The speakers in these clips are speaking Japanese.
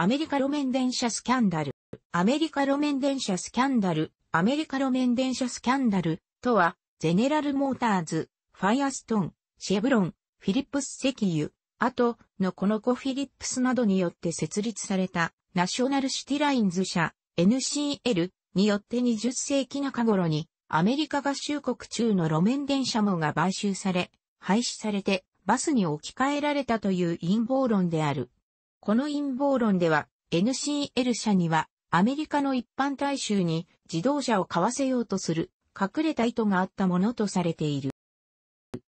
アメリカ路面電車スキャンダル。アメリカ路面電車スキャンダル。アメリカ路面電車スキャンダルとは、ゼネラルモーターズ、ファイアストン、シェブロン、フィリップス石油、あと、のこのコフィリップスなどによって設立された、ナショナルシティラインズ社、NCL によって20世紀中頃に、アメリカ合衆国中の路面電車網が買収され、廃止されて、バスに置き換えられたという陰謀論である。この陰謀論では、NCL 社には、アメリカの一般大衆に自動車を買わせようとする隠れた意図があったものとされている。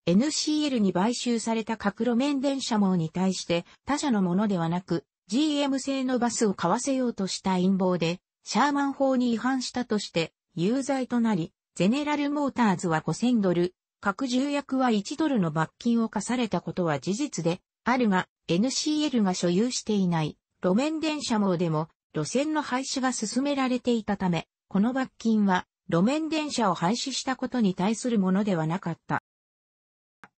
NCL に買収された各路面電車網に対して他社のものではなく GM 製のバスを買わせようとした陰謀でシャーマン法に違反したとして有罪となりゼネラルモーターズは5000ドル、各重役は1ドルの罰金を課されたことは事実であるが NCL が所有していない路面電車網でも路線の廃止が進められていたため、この罰金は路面電車を廃止したことに対するものではなかった。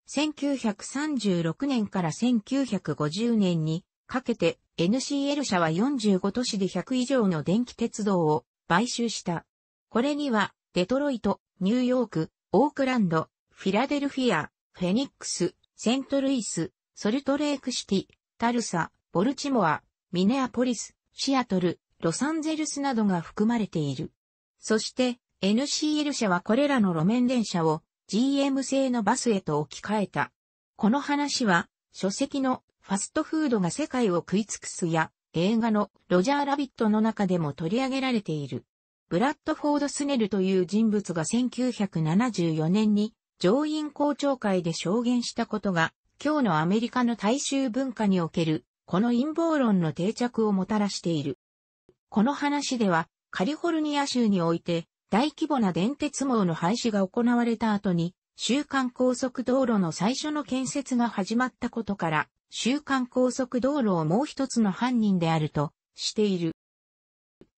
1936年から1950年にかけて NCL 社は45都市で100以上の電気鉄道を買収した。これにはデトロイト、ニューヨーク、オークランド、フィラデルフィア、フェニックス、セントルイス、ソルトレークシティ、タルサ、ボルチモア、ミネアポリス、シアトル、ロサンゼルスなどが含まれている。そして NCL 社はこれらの路面電車を GM 製のバスへと置き換えた。この話は書籍のファストフードが世界を食い尽くすや映画のロジャーラビットの中でも取り上げられている。ブラッドフォード・スネルという人物が1974年に上院公聴会で証言したことが今日のアメリカの大衆文化における、この陰謀論の定着をもたらしている。この話では、カリフォルニア州において、大規模な電鉄網の廃止が行われた後に、週間高速道路の最初の建設が始まったことから、週間高速道路をもう一つの犯人であるとしている。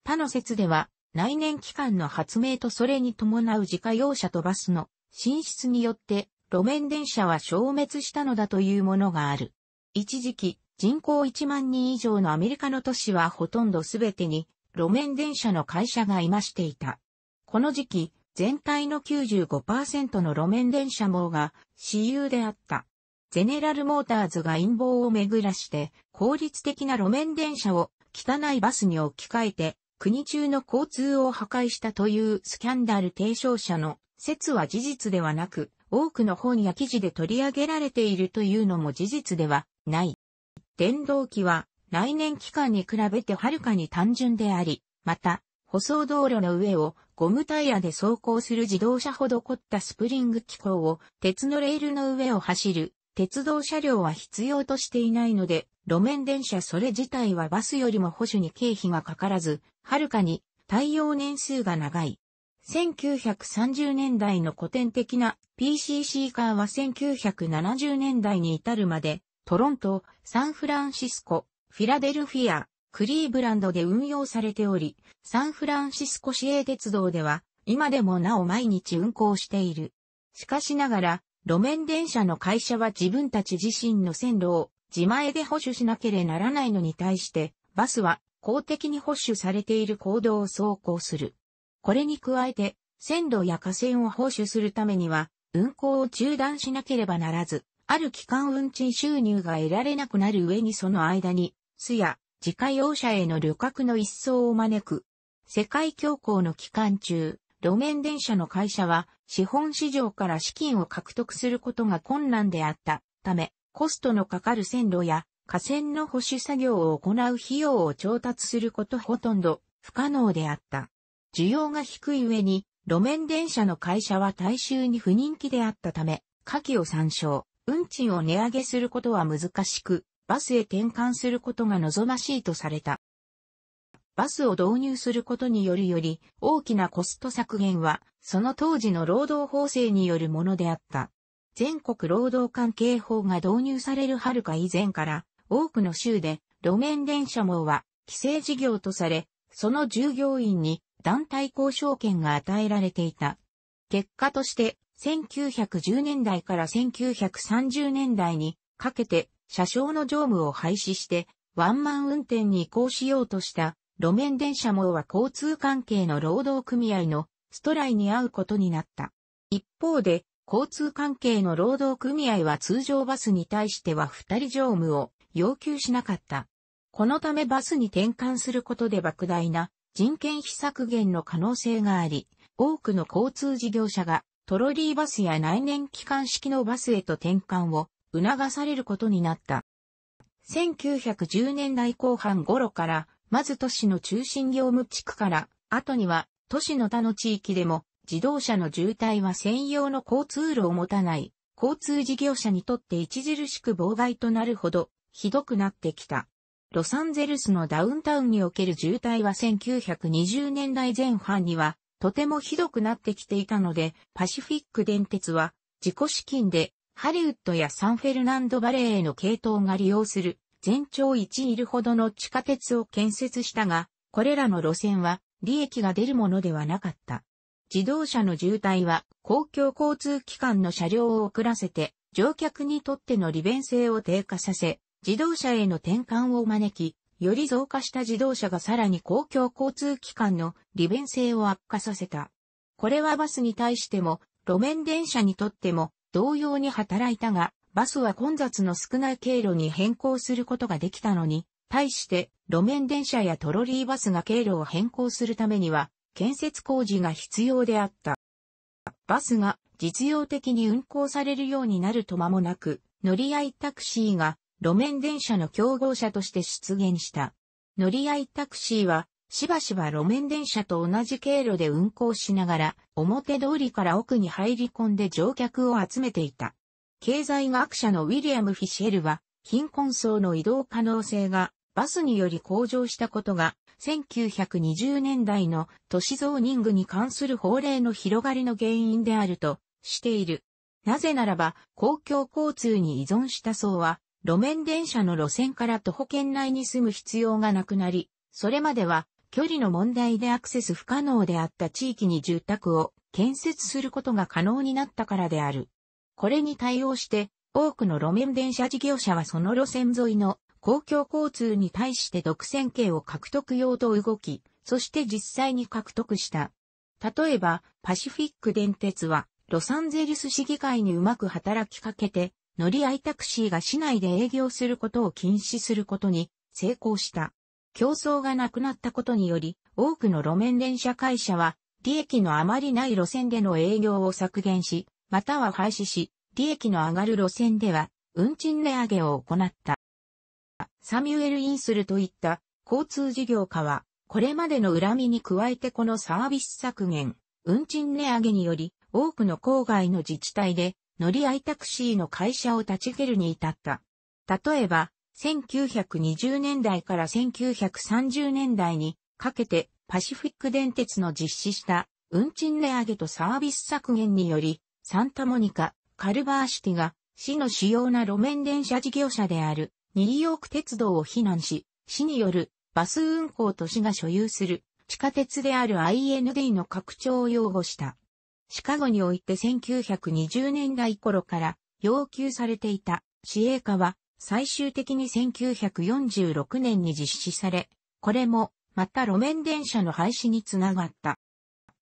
他の説では、内燃機関の発明とそれに伴う自家用車とバスの進出によって路面電車は消滅したのだというものがある。一時期、人口1万人以上のアメリカの都市はほとんどすべてに路面電車の会社がいましていた。この時期、全体の95%の路面電車網が私有であった。ゼネラルモーターズが陰謀を巡らして効率的な路面電車を汚いバスに置き換えて国中の交通を破壊したというスキャンダル提唱者の説は事実ではなく多くの本や記事で取り上げられているというのも事実ではない。電動機は内燃機関に比べてはるかに単純であり、また、舗装道路の上をゴムタイヤで走行する自動車ほど凝ったスプリング機構を鉄のレールの上を走る鉄道車両は必要としていないので、路面電車それ自体はバスよりも保守に経費がかからず、はるかに耐用年数が長い。1930年代の古典的な PC c カーは1970年代に至るまで、トロント、サンフランシスコ、フィラデルフィア、クリーブランドで運用されており、サンフランシスコ市営鉄道では、今でもなお毎日運行している。しかしながら、路面電車の会社は自分たち自身の線路を自前で保守しなければならないのに対して、バスは公的に保守されている行動を走行する。これに加えて、線路や河川を保守するためには、運行を中断しなければならず、ある期間運賃収入が得られなくなる上にその間に、巣や自家用車への旅客の一掃を招く。世界恐慌の期間中、路面電車の会社は資本市場から資金を獲得することが困難であったため、コストのかかる線路や河川の保守作業を行う費用を調達することほとんど不可能であった。需要が低い上に、路面電車の会社は大衆に不人気であったため、下記を参照、運賃を値上げすることは難しく、バスへ転換することが望ましいとされた。バスを導入することによるより大きなコスト削減は、その当時の労働法制によるものであった。全国労働関係法が導入されるはるか以前から、多くの州で路面電車網は規制事業とされ、その従業員に団体交渉権が与えられていた。結果として、1910年代から1930年代にかけて車掌の乗務を廃止してワンマン運転に移行しようとした路面電車網は交通関係の労働組合のストライに合うことになった。一方で、交通関係の労働組合は通常バスに対しては二人乗務を要求しなかった。このためバスに転換することで莫大な人件費削減の可能性があり、多くの交通事業者がトロリーバスや内燃機関式のバスへと転換を促されることになった。1910年代後半頃から、まず都市の中心業務地区から、後には都市の他の地域でも自動車の渋滞は専用の交通路を持たない交通事業者にとって著しく妨害となるほどひどくなってきた。ロサンゼルスのダウンタウンにおける渋滞は1920年代前半にはとてもひどくなってきていたので、パシフィック電鉄は自己資金でハリウッドやサンフェルナンドバレーへの系統が利用する全長1イルほどの地下鉄を建設したが、これらの路線は利益が出るものではなかった。自動車の渋滞は公共交通機関の車両を遅らせて乗客にとっての利便性を低下させ、自動車への転換を招き、より増加した自動車がさらに公共交通機関の利便性を悪化させた。これはバスに対しても、路面電車にとっても同様に働いたが、バスは混雑の少ない経路に変更することができたのに、対して路面電車やトロリーバスが経路を変更するためには、建設工事が必要であった。バスが実用的に運行されるようになると間もなく、乗り合いタクシーが路面電車の競合車として出現した。乗り合いタクシーは、しばしば路面電車と同じ経路で運行しながら、表通りから奥に入り込んで乗客を集めていた。経済学者のウィリアム・フィシェルは、貧困層の移動可能性がバスにより向上したことが、1920年代の都市ゾーニングに関する法令の広がりの原因であるとしている。なぜならば、公共交通に依存した層は、路面電車の路線から徒歩圏内に住む必要がなくなり、それまでは距離の問題でアクセス不可能であった地域に住宅を建設することが可能になったからである。これに対応して、多くの路面電車事業者はその路線沿いの公共交通に対して独占権を獲得用と動き、そして実際に獲得した。例えば、パシフィック電鉄は、ロサンゼルス市議会にうまく働きかけて、乗り合いタクシーが市内で営業することを禁止することに成功した。競争がなくなったことにより、多くの路面電車会社は、利益のあまりない路線での営業を削減し、または廃止し、利益の上がる路線では、運賃値上げを行った。サミュエル・インスルといった交通事業家は、これまでの恨みに加えてこのサービス削減、運賃値上げにより、多くの郊外の自治体で乗り合いタクシーの会社を立ち上げるに至った。例えば、1920年代から1930年代にかけてパシフィック電鉄の実施した運賃値上げとサービス削減により、サンタモニカ、カルバーシティが市の主要な路面電車事業者であるニューヨーク鉄道を非難し、市によるバス運行と市が所有する地下鉄である IND の拡張を擁護した。シカゴにおいて1920年代頃から要求されていた市営化は最終的に1946年に実施され、これもまた路面電車の廃止につながった。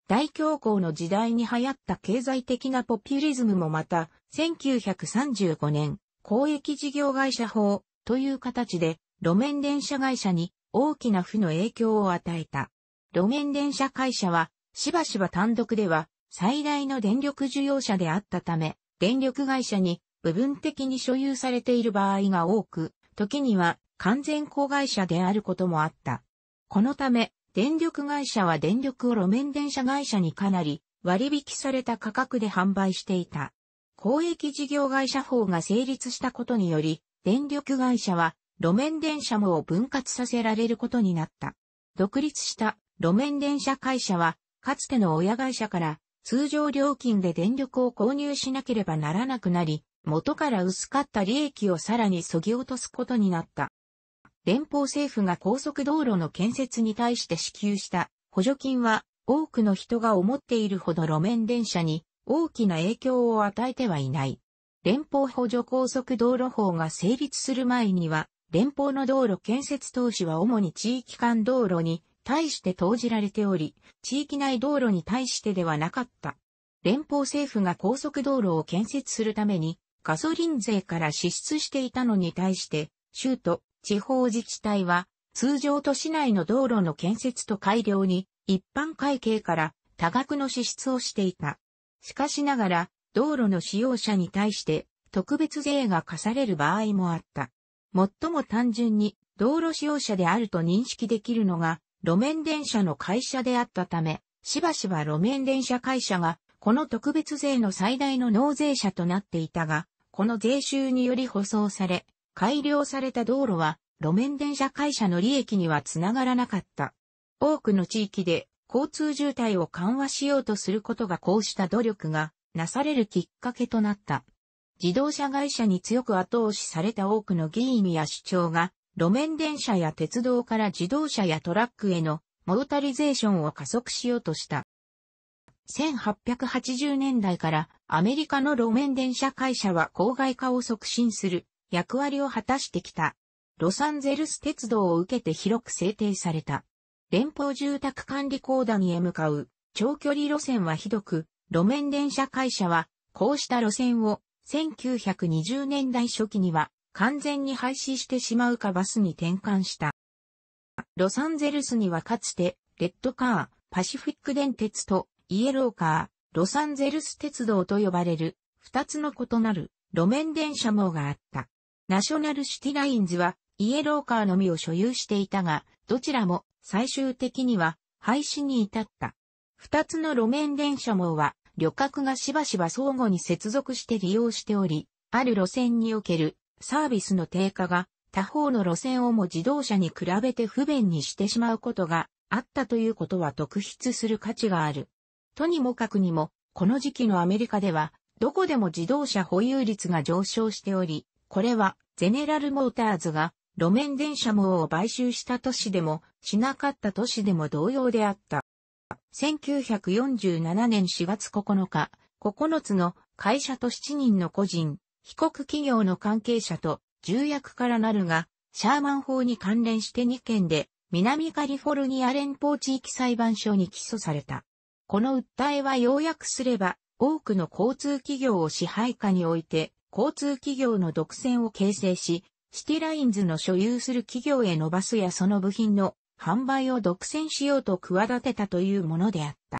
大恐慌の時代に流行った経済的なポピュリズムもまた、1935年、公益事業会社法という形で、路面電車会社に大きな負の影響を与えた。路面電車会社は、しばしば単独では最大の電力需要者であったため、電力会社に部分的に所有されている場合が多く、時には完全子会社であることもあった。このため、電力会社は電力を路面電車会社にかなり割引された価格で販売していた。公益事業会社法が成立したことにより、電力会社は路面電車もを分割させられることになった。独立した路面電車会社は、かつての親会社から通常料金で電力を購入しなければならなくなり、元から薄かった利益をさらに削ぎ落とすことになった。連邦政府が高速道路の建設に対して支給した補助金は多くの人が思っているほど路面電車に大きな影響を与えてはいない。連邦補助高速道路法が成立する前には、連邦の道路建設投資は主に地域間道路に対して投じられており、地域内道路に対してではなかった。連邦政府が高速道路を建設するために、ガソリン税から支出していたのに対して、州都、地方自治体は、通常都市内の道路の建設と改良に、一般会計から多額の支出をしていた。しかしながら、道路の使用者に対して特別税が課される場合もあった。最も単純に道路使用者であると認識できるのが路面電車の会社であったため、しばしば路面電車会社が、この特別税の最大の納税者となっていたが、この税収により舗装され、改良された道路は、路面電車会社の利益にはつながらなかった。多くの地域で交通渋滞を緩和しようとすることがこうした努力がなされるきっかけとなった。自動車会社に強く後押しされた多くの議員や市長が路面電車や鉄道から自動車やトラックへのモータリゼーションを加速しようとした。1880年代からアメリカの路面電車会社は郊外化を促進する役割を果たしてきた。ロサンゼルス鉄道を受けて広く制定された。連邦住宅管理公団へ向かう長距離路線はひどく、路面電車会社はこうした路線を1920年代初期には完全に廃止してしまうかバスに転換した。ロサンゼルスにはかつて、レッドカー、パシフィック電鉄とイエローカー、ロサンゼルス鉄道と呼ばれる、二つの異なる路面電車網があった。ナショナルシティラインズは、イエローカーのみを所有していたが、どちらも最終的には廃止に至った。二つの路面電車網は、旅客がしばしば相互に接続して利用しており、ある路線におけるサービスの低下が他方の路線をも自動車に比べて不便にしてしまうことがあったということは特筆する価値がある。とにもかくにも、この時期のアメリカでは、どこでも自動車保有率が上昇しており、これはゼネラルモーターズが路面電車網を買収した都市でも、しなかった都市でも同様であった。1947年4月9日、9つの会社と7人の個人、被告企業の関係者と重役からなるが、シャーマン法に関連して2件で、南カリフォルニア連邦地域裁判所に起訴された。この訴えは要約すれば、多くの交通企業を支配下において、交通企業の独占を形成し、シティラインズの所有する企業へのバスやその部品の販売を独占しようと企てたというものであった。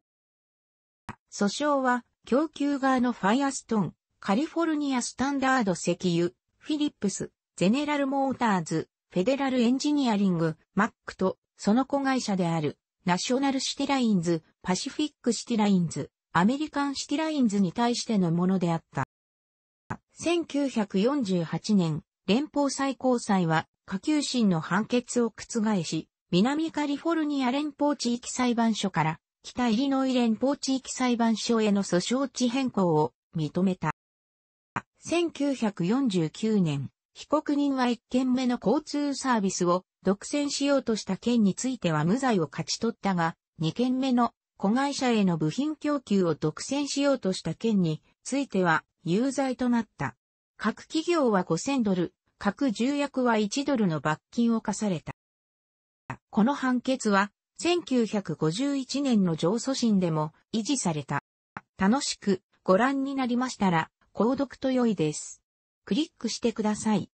訴訟は供給側のファイアストン、カリフォルニアスタンダード石油、フィリップス、ゼネラルモーターズ、フェデラルエンジニアリング、マックと、その子会社である、ナショナルシティラインズ、パシフィックシティラインズ、アメリカンシティラインズに対してのものであった。1948年、連邦最高裁は、下級審の判決を覆し、南カリフォルニア連邦地域裁判所から、北イリノイ連邦地域裁判所への訴訟地変更を認めた。1949年、被告人は1件目の交通サービスを独占しようとした件については無罪を勝ち取ったが、2件目の子会社への部品供給を独占しようとした件については有罪となった。各企業は5000ドル、各重役は1ドルの罰金を課された。この判決は1951年の上訴審でも維持された。楽しくご覧になりましたら、購読と良いです。クリックしてください。